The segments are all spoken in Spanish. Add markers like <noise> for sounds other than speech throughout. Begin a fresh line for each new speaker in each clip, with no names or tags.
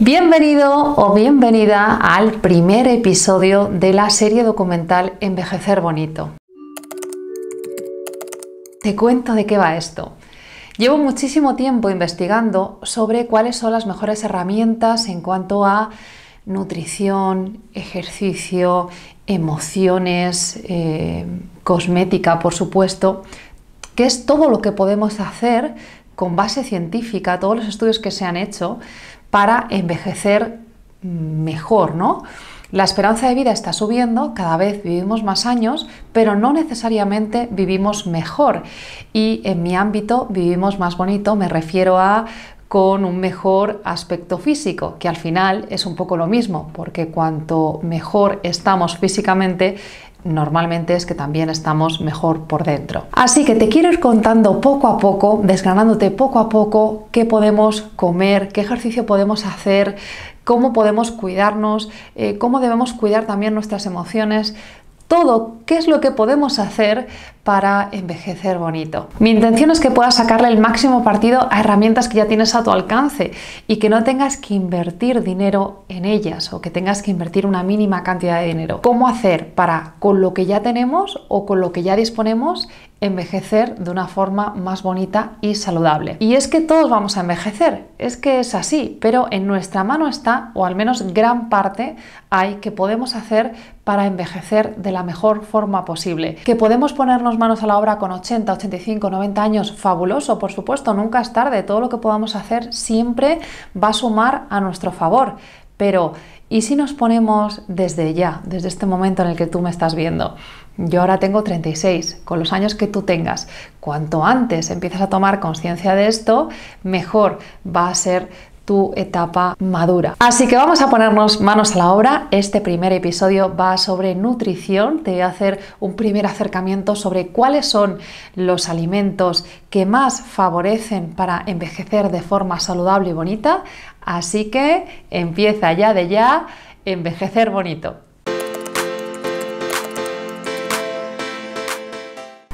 Bienvenido o bienvenida al primer episodio de la serie documental Envejecer Bonito. Te cuento de qué va esto. Llevo muchísimo tiempo investigando sobre cuáles son las mejores herramientas en cuanto a nutrición, ejercicio, emociones, eh, cosmética, por supuesto, que es todo lo que podemos hacer con base científica, todos los estudios que se han hecho para envejecer mm, mejor, ¿no? La esperanza de vida está subiendo, cada vez vivimos más años, pero no necesariamente vivimos mejor. Y en mi ámbito vivimos más bonito, me refiero a con un mejor aspecto físico, que al final es un poco lo mismo, porque cuanto mejor estamos físicamente, normalmente es que también estamos mejor por dentro. Así que te quiero ir contando poco a poco, desgranándote poco a poco qué podemos comer, qué ejercicio podemos hacer, cómo podemos cuidarnos, eh, cómo debemos cuidar también nuestras emociones, todo qué es lo que podemos hacer para envejecer bonito. Mi intención es que puedas sacarle el máximo partido a herramientas que ya tienes a tu alcance y que no tengas que invertir dinero en ellas o que tengas que invertir una mínima cantidad de dinero. ¿Cómo hacer para con lo que ya tenemos o con lo que ya disponemos envejecer de una forma más bonita y saludable. Y es que todos vamos a envejecer, es que es así, pero en nuestra mano está, o al menos gran parte hay que podemos hacer para envejecer de la mejor forma posible. Que podemos ponernos manos a la obra con 80, 85, 90 años, fabuloso, por supuesto, nunca es tarde, todo lo que podamos hacer siempre va a sumar a nuestro favor, pero ¿y si nos ponemos desde ya, desde este momento en el que tú me estás viendo? Yo ahora tengo 36, con los años que tú tengas. Cuanto antes empiezas a tomar conciencia de esto, mejor va a ser tu etapa madura. Así que vamos a ponernos manos a la obra. Este primer episodio va sobre nutrición. Te voy a hacer un primer acercamiento sobre cuáles son los alimentos que más favorecen para envejecer de forma saludable y bonita. Así que empieza ya de ya envejecer bonito.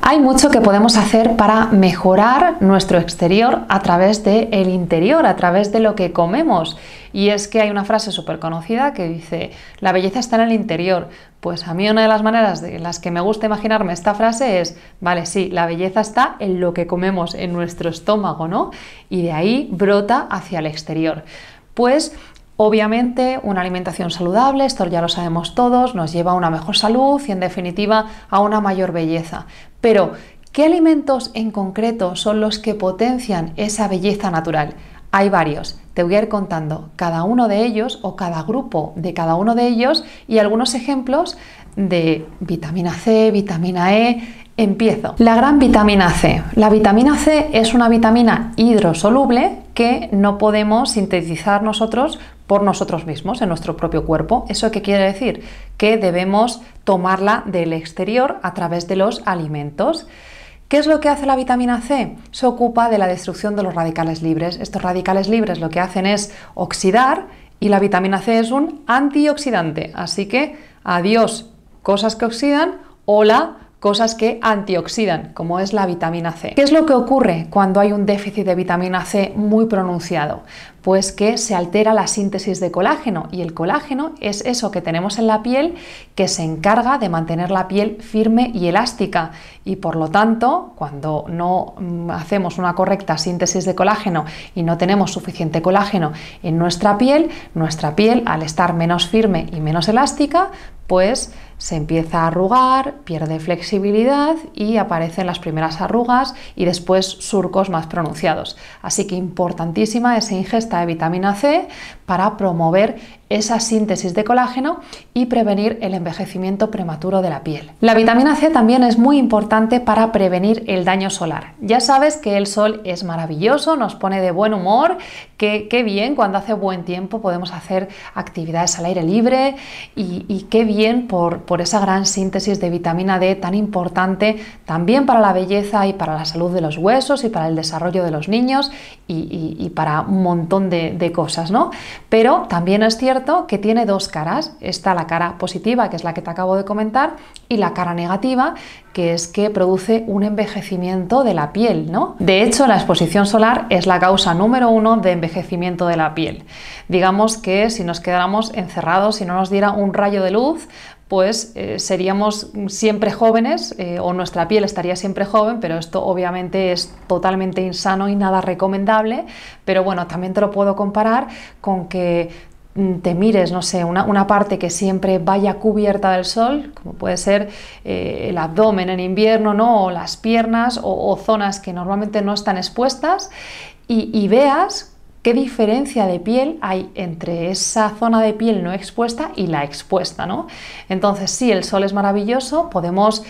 Hay mucho que podemos hacer para mejorar nuestro exterior a través del el interior, a través de lo que comemos. Y es que hay una frase súper conocida que dice, la belleza está en el interior. Pues a mí una de las maneras de las que me gusta imaginarme esta frase es, vale, sí, la belleza está en lo que comemos, en nuestro estómago, ¿no? Y de ahí brota hacia el exterior. Pues Obviamente, una alimentación saludable, esto ya lo sabemos todos, nos lleva a una mejor salud y en definitiva a una mayor belleza. Pero, ¿qué alimentos en concreto son los que potencian esa belleza natural? Hay varios. Te voy a ir contando cada uno de ellos o cada grupo de cada uno de ellos y algunos ejemplos de vitamina C, vitamina E, Empiezo. La gran vitamina C. La vitamina C es una vitamina hidrosoluble que no podemos sintetizar nosotros por nosotros mismos, en nuestro propio cuerpo. ¿Eso qué quiere decir? Que debemos tomarla del exterior a través de los alimentos. ¿Qué es lo que hace la vitamina C? Se ocupa de la destrucción de los radicales libres. Estos radicales libres lo que hacen es oxidar y la vitamina C es un antioxidante. Así que adiós cosas que oxidan, hola cosas que antioxidan, como es la vitamina C. ¿Qué es lo que ocurre cuando hay un déficit de vitamina C muy pronunciado? Pues que se altera la síntesis de colágeno y el colágeno es eso que tenemos en la piel que se encarga de mantener la piel firme y elástica y por lo tanto cuando no mm, hacemos una correcta síntesis de colágeno y no tenemos suficiente colágeno en nuestra piel, nuestra piel al estar menos firme y menos elástica pues se empieza a arrugar, pierde flexibilidad y aparecen las primeras arrugas y después surcos más pronunciados. Así que importantísima esa ingesta de vitamina C para promover esa síntesis de colágeno y prevenir el envejecimiento prematuro de la piel. La vitamina C también es muy importante para prevenir el daño solar. Ya sabes que el sol es maravilloso, nos pone de buen humor, que qué bien cuando hace buen tiempo podemos hacer actividades al aire libre y, qué bien por, esa gran síntesis de vitamina D tan importante también para la belleza y para la salud de los huesos y para el desarrollo de los niños y, para un montón de, de cosas, ¿no? Pero también es cierto que tiene dos caras. Está la cara positiva, que es la que te acabo de comentar, y la cara negativa, que es que produce un envejecimiento de la piel, ¿no? De hecho, la exposición solar es la causa número uno de envejecimiento de la piel. Digamos que si nos quedáramos encerrados, si no nos diera un rayo de luz, pues eh, seríamos siempre jóvenes eh, o nuestra piel estaría siempre joven, pero esto obviamente es totalmente insano y nada recomendable, pero bueno, también te lo puedo comparar con que Mm, te mires, no sé, una, parte que siempre vaya cubierta del sol, como puede ser eh, el abdomen en invierno, ¿no? o las piernas, o, zonas que normalmente no están expuestas, y, y, veas qué diferencia de piel hay entre esa zona de piel no expuesta y la expuesta, ¿no? Entonces, sí, el sol es maravilloso, podemos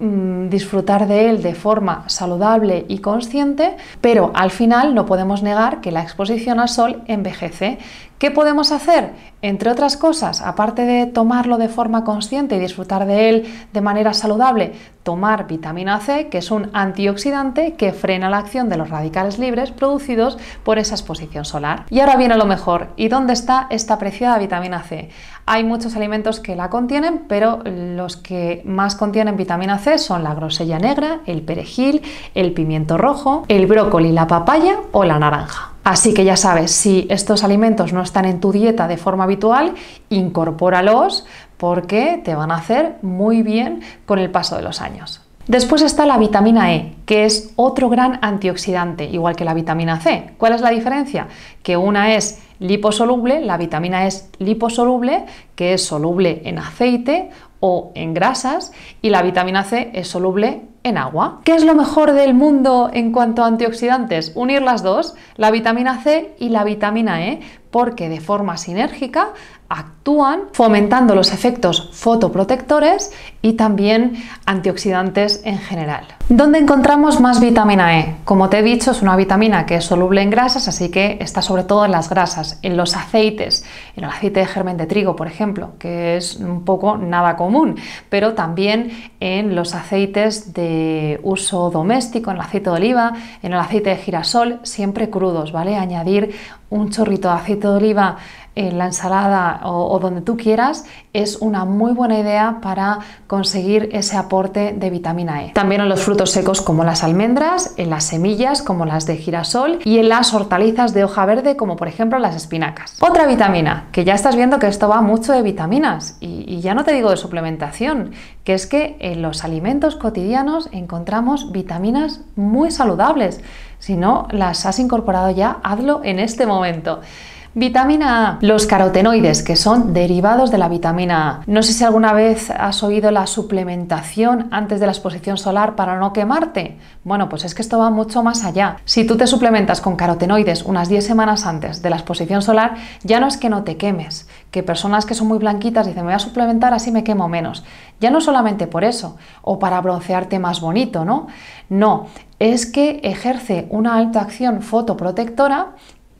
mm, disfrutar de él de forma saludable y consciente, pero al final no podemos negar que la exposición al sol envejece, ¿Qué podemos hacer? Entre otras cosas, aparte de tomarlo de forma consciente y disfrutar de él de manera saludable, tomar vitamina C, que es un antioxidante que frena la acción de los radicales libres producidos por esa exposición solar. Y ahora viene lo mejor. ¿Y dónde está esta preciada vitamina C? Hay muchos alimentos que la contienen, pero los que más contienen vitamina C son la grosella negra, el perejil, el pimiento rojo, el brócoli, la papaya o la naranja. Así que ya sabes, si estos alimentos no están en tu dieta de forma habitual, incorpóralos porque te van a hacer muy bien con el paso de los años. Después está la vitamina E, que es otro gran antioxidante, igual que la vitamina C. ¿Cuál es la diferencia? Que una es liposoluble, la vitamina E es liposoluble, que es soluble en aceite, o en grasas y la vitamina C es soluble en agua. ¿Qué es lo mejor del mundo en cuanto a antioxidantes? Unir las dos, la vitamina C y la vitamina E, porque de forma sinérgica actúan fomentando los efectos fotoprotectores y también antioxidantes en general. ¿Dónde encontramos más vitamina E? Como te he dicho, es una vitamina que es soluble en grasas, así que está sobre todo en las grasas, en los aceites, en el aceite de germen de trigo, por ejemplo, que es un poco nada común, pero también en los aceites de uso doméstico, en el aceite de oliva, en el aceite de girasol, siempre crudos, ¿vale? Añadir un chorrito de aceite de oliva en eh, la ensalada o, donde tú quieras, es una muy buena idea para conseguir ese aporte de vitamina E. También en los frutos secos como las almendras, en las semillas como las de girasol y en las hortalizas de hoja verde como por ejemplo las espinacas. Otra vitamina, que ya estás viendo que esto va mucho de vitaminas y ya no te digo de suplementación, que es que en los alimentos cotidianos encontramos vitaminas muy saludables. Si no las has incorporado ya, hazlo en este momento. Vitamina A, los carotenoides, que son derivados de la vitamina A. No sé si alguna vez has oído la suplementación antes de la exposición solar para no quemarte. Bueno, pues es que esto va mucho más allá. Si tú te suplementas con carotenoides unas 10 semanas antes de la exposición solar, ya no es que no te quemes, que personas que son muy blanquitas dicen, me voy a suplementar así me quemo menos. Ya no solamente por eso, o para broncearte más bonito, ¿no? No, es que ejerce una alta acción fotoprotectora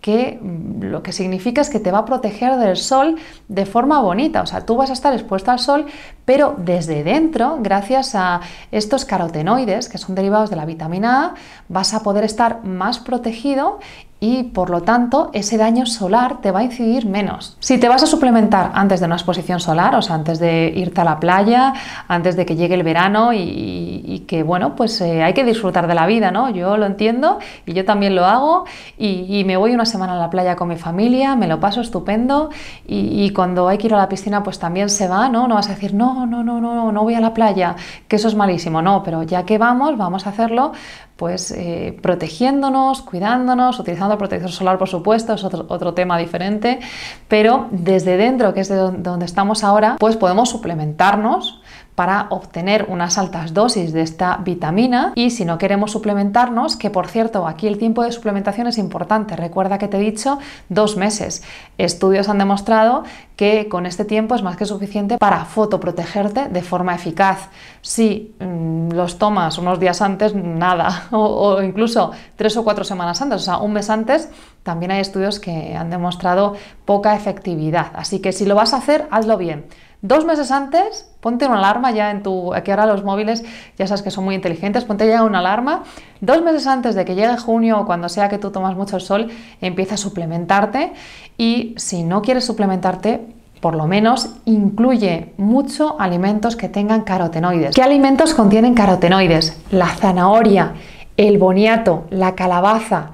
que mm, lo que significa es que te va a proteger del sol de forma bonita. O sea, tú vas a estar expuesto al sol, pero desde dentro, gracias a estos carotenoides, que son derivados de la vitamina A, vas a poder estar más protegido y por lo tanto ese daño solar te va a incidir menos. Si te vas a suplementar antes de una exposición solar, o sea, antes de irte a la playa, antes de que llegue el verano y, que bueno, pues eh, hay que disfrutar de la vida, ¿no? Yo lo entiendo y yo también lo hago y, me voy una semana a la playa con mi familia, me lo paso estupendo y, y, cuando hay que ir a la piscina pues también se va, ¿no? No vas a decir, no, no, no, no, no voy a la playa, que eso es malísimo, no, pero ya que vamos, vamos a hacerlo pues eh, protegiéndonos, cuidándonos, utilizando protección solar, por supuesto, es otro, otro, tema diferente, pero desde dentro, que es de donde estamos ahora, pues podemos suplementarnos para obtener unas altas dosis de esta vitamina y si no queremos suplementarnos, que por cierto aquí el tiempo de suplementación es importante, recuerda que te he dicho dos meses. Estudios han demostrado que con este tiempo es más que suficiente para fotoprotegerte de forma eficaz. Si mm, los tomas unos días antes, nada, <laughs> o, o, incluso tres o cuatro semanas antes, o sea, un mes antes, también hay estudios que han demostrado poca efectividad. Así que si lo vas a hacer, hazlo bien. Dos meses antes, ponte una alarma ya en tu... Aquí ahora los móviles ya sabes que son muy inteligentes, ponte ya una alarma. Dos meses antes de que llegue junio o cuando sea que tú tomas mucho sol, empieza a suplementarte y si no quieres suplementarte, por lo menos incluye mucho alimentos que tengan carotenoides. ¿Qué alimentos contienen carotenoides? La zanahoria, el boniato, la calabaza,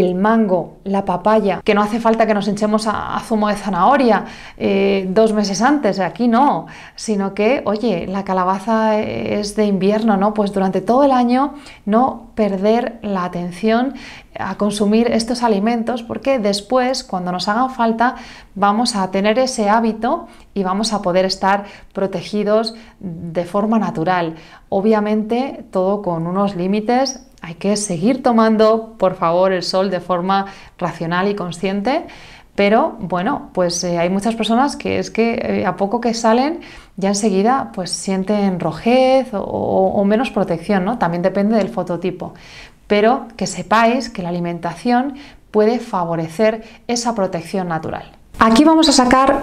el mango, la papaya, que no hace falta que nos hinchemos a, zumo de zanahoria eh, dos meses antes, aquí no, sino que, oye, la calabaza es de invierno, ¿no? Pues durante todo el año no perder la atención a consumir estos alimentos porque después, cuando nos hagan falta, vamos a tener ese hábito y vamos a poder estar protegidos de forma natural. Obviamente, todo con unos límites hay que seguir tomando, por favor, el sol de forma racional y consciente. Pero bueno, pues eh, hay muchas personas que es que eh, a poco que salen ya enseguida pues sienten rojez o menos protección, ¿no? También depende del fototipo. Pero que sepáis que la alimentación puede favorecer esa protección natural. Aquí vamos a sacar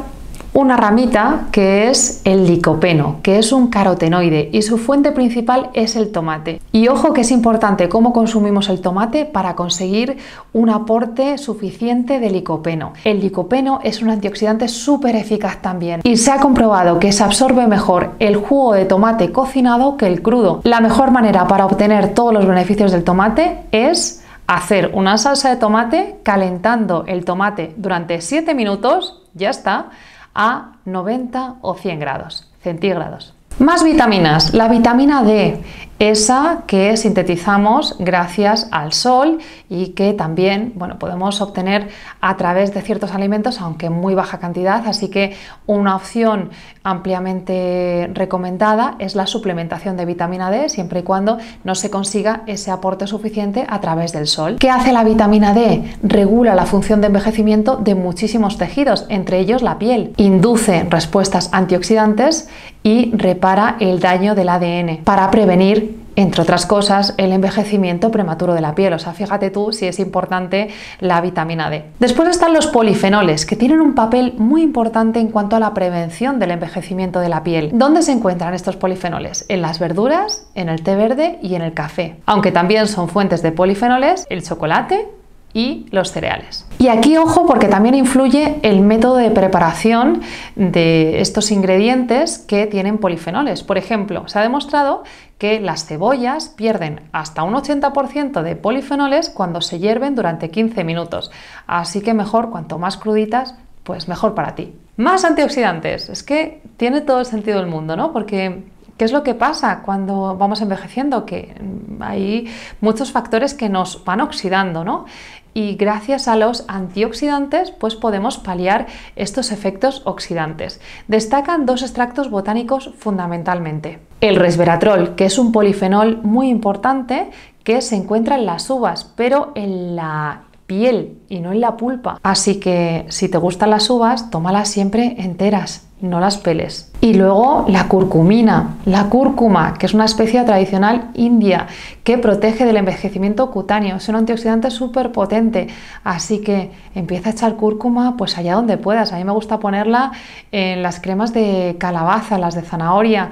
una ramita que es el licopeno, que es un carotenoide y su fuente principal es el tomate. Y ojo que es importante cómo consumimos el tomate para conseguir un aporte suficiente de licopeno. El licopeno es un antioxidante súper eficaz también y se ha comprobado que se absorbe mejor el jugo de tomate cocinado que el crudo. La mejor manera para obtener todos los beneficios del tomate es hacer una salsa de tomate calentando el tomate durante 7 minutos, ya está a 90 o 100 grados centígrados. Más vitaminas. La vitamina D, esa que sintetizamos gracias al sol y que también bueno, podemos obtener a través de ciertos alimentos, aunque en muy baja cantidad. Así que una opción ampliamente recomendada es la suplementación de vitamina D, siempre y cuando no se consiga ese aporte suficiente a través del sol. ¿Qué hace la vitamina D? Regula la función de envejecimiento de muchísimos tejidos, entre ellos la piel. Induce respuestas antioxidantes y repara el daño del ADN para prevenir entre otras cosas, el envejecimiento prematuro de la piel. O sea, fíjate tú si es importante la vitamina D. Después están los polifenoles, que tienen un papel muy importante en cuanto a la prevención del envejecimiento de la piel. ¿Dónde se encuentran estos polifenoles? En las verduras, en el té verde y en el café. Aunque también son fuentes de polifenoles el chocolate, y los cereales. Y aquí ojo porque también influye el método de preparación de estos ingredientes que tienen polifenoles. Por ejemplo, se ha demostrado que las cebollas pierden hasta un 80% de polifenoles cuando se hierven durante 15 minutos. Así que mejor, cuanto más cruditas, pues mejor para ti. Más antioxidantes. Es que tiene todo el sentido del mundo, ¿no? Porque ¿Qué es lo que pasa cuando vamos envejeciendo? Que hay muchos factores que nos van oxidando, ¿no? y gracias a los antioxidantes pues podemos paliar estos efectos oxidantes. Destacan dos extractos botánicos fundamentalmente. El resveratrol, que es un polifenol muy importante que se encuentra en las uvas, pero en la piel y no en la pulpa. Así que si te gustan las uvas, tómalas siempre enteras, no las peles. Y luego la curcumina, la cúrcuma, que es una especie tradicional india que protege del envejecimiento cutáneo. Es un antioxidante súper potente, así que empieza a echar cúrcuma pues allá donde puedas. A mí me gusta ponerla en las cremas de calabaza, las de zanahoria,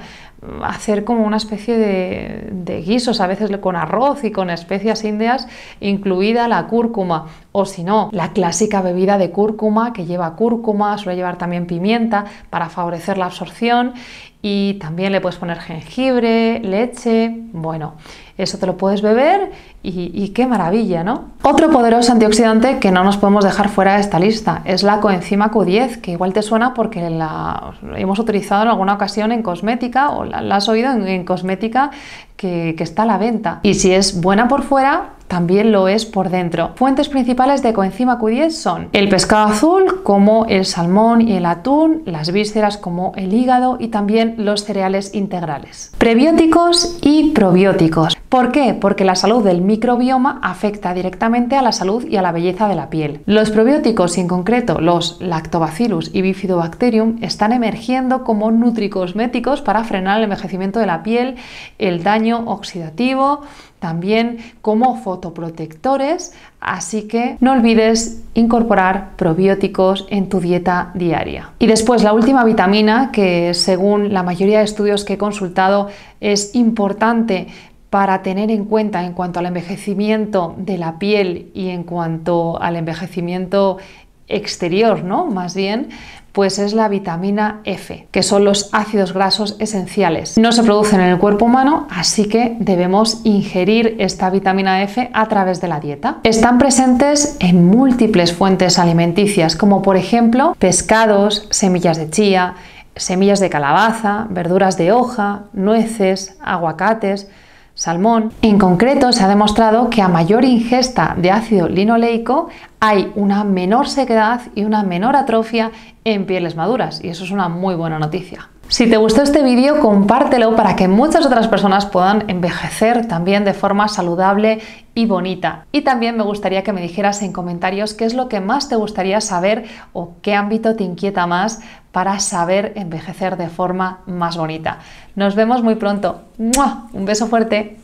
hacer como una especie de, guisos, a veces con arroz y con especias indias, incluida la cúrcuma, o si no, la clásica bebida de cúrcuma que lleva cúrcuma, suele llevar también pimienta para favorecer la absorción y también le puedes poner jengibre, leche, bueno, eso te lo puedes beber y, qué maravilla, ¿no? Otro poderoso antioxidante que no nos podemos dejar fuera de esta lista es la coenzima Q10, que igual te suena porque la hemos utilizado en alguna ocasión en cosmética o la, has oído en, cosmética que, que está a la venta. Y si es buena por fuera, también lo es por dentro. Fuentes principales de coenzima Q10 son el pescado azul como el salmón y el atún, las vísceras como el hígado y también los cereales integrales. Prebióticos y probióticos. ¿Por qué? Porque la salud del microbioma afecta directamente a la salud y a la belleza de la piel. Los probióticos y en concreto los lactobacillus y bifidobacterium están emergiendo como nutricosméticos para frenar el envejecimiento de la piel, el daño oxidativo, también como fotoprotectores, así que no olvides incorporar probióticos en tu dieta diaria. Y después la última vitamina que según la mayoría de estudios que he consultado es importante para tener en cuenta en cuanto al envejecimiento de la piel y en cuanto al envejecimiento exterior, ¿no? Más bien, pues es la vitamina F, que son los ácidos grasos esenciales. No se producen en el cuerpo humano, así que debemos ingerir esta vitamina F a través de la dieta. Están presentes en múltiples fuentes alimenticias, como por ejemplo pescados, semillas de chía, semillas de calabaza, verduras de hoja, nueces, aguacates, salmón. En concreto, se ha demostrado que a mayor ingesta de ácido linoleico hay una menor sequedad y una menor atrofia en pieles maduras, y eso es una muy buena noticia. Si te gustó este vídeo, compártelo para que muchas otras personas puedan envejecer también de forma saludable y bonita. Y también me gustaría que me dijeras en comentarios qué es lo que más te gustaría saber o qué ámbito te inquieta más para saber envejecer de forma más bonita. Nos vemos muy pronto. Un beso fuerte.